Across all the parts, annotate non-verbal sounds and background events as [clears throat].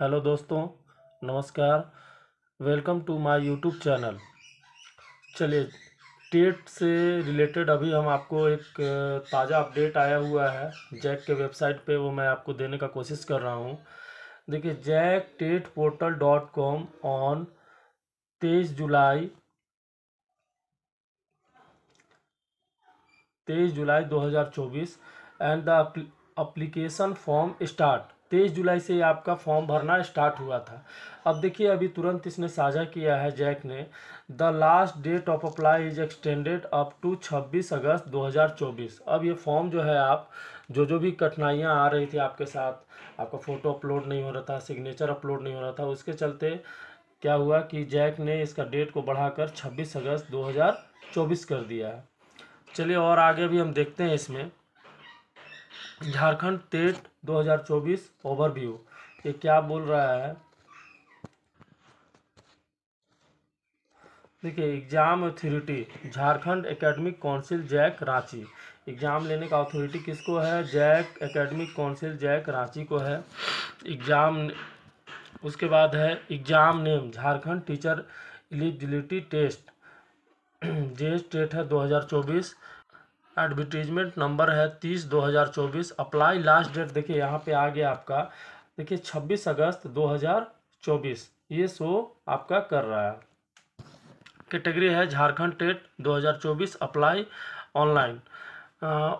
hello दोस्तों नमस्कार welcome to my YouTube channel चलिए टेट से रिलेटेड अभी हम आपको एक ताज़ा अपडेट आया हुआ है जैक के वेबसाइट पे वो मैं आपको देने का कोशिश कर रहा हूँ देखिए JAC TET portal dot com on तेईस जुलाई तेईस जुलाई 2024 and the application form start तेईस जुलाई से आपका फॉर्म भरना स्टार्ट हुआ था अब देखिए अभी तुरंत इसने साझा किया है जैक ने the last date of apply is extended up to 26 अगस्त 2024 अब ये फॉर्म जो है आप जो जो भी कठिनाइयाँ आ रही थी आपके साथ आपका फ़ोटो अपलोड नहीं हो रहा था सिग्नेचर अपलोड नहीं हो रहा था उसके चलते क्या हुआ कि जैक ने इसका डेट को बढ़ाकर छब्बीस अगस्त चौबीस कर दिया है चलिए और आगे भी हम देखते हैं इसमें झारखंड टेट 2024 ओवरव्यू ये क्या बोल रहा है देखिए exam authority Jharkhand academic council JAC Ranchi exam लेने का अथॉरिटी किसको है JAC academic council JAC Ranchi को है एग्ज़ाम उसके बाद है exam name Jharkhand teacher eligibility test [clears throat] J state है 2024 एडवर्टीजमेंट नंबर है तीस दो हज़ार चौबीस अप्लाई लास्ट डेट देखिए यहाँ पे आ गया आपका देखिए छब्बीस अगस्त दो हज़ार चौबीस ये शो आपका कर रहा है कैटेगरी है झारखंड टेट दो हजार चौबीस अप्लाई ऑनलाइन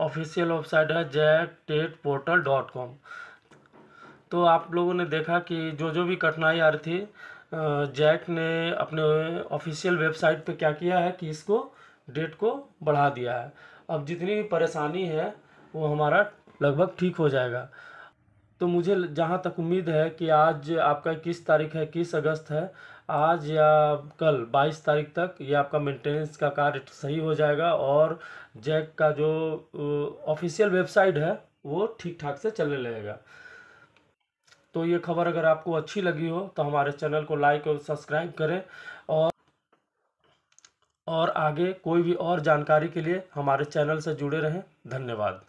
ऑफिशियल वेबसाइट है JAC TET portal dot com तो आप लोगों ने देखा कि जो जो भी कठिनाई आ रही थी जैक ने अपने ऑफिशियल वेबसाइट पे क्या किया है कि इसको डेट को बढ़ा दिया है अब जितनी भी परेशानी है वो हमारा लगभग ठीक हो जाएगा तो मुझे जहाँ तक उम्मीद है कि आज आपका किस तारीख है किस अगस्त है आज या कल 22 तारीख तक ये आपका मेंटेनेंस का कार्य सही हो जाएगा और जैक का जो ऑफिशियल वेबसाइट है वो ठीक ठाक से चलने लगेगा तो ये खबर अगर आपको अच्छी लगी हो तो हमारे चैनल को लाइक और सब्सक्राइब करें और और आगे कोई भी और जानकारी के लिए हमारे चैनल से जुड़े रहें धन्यवाद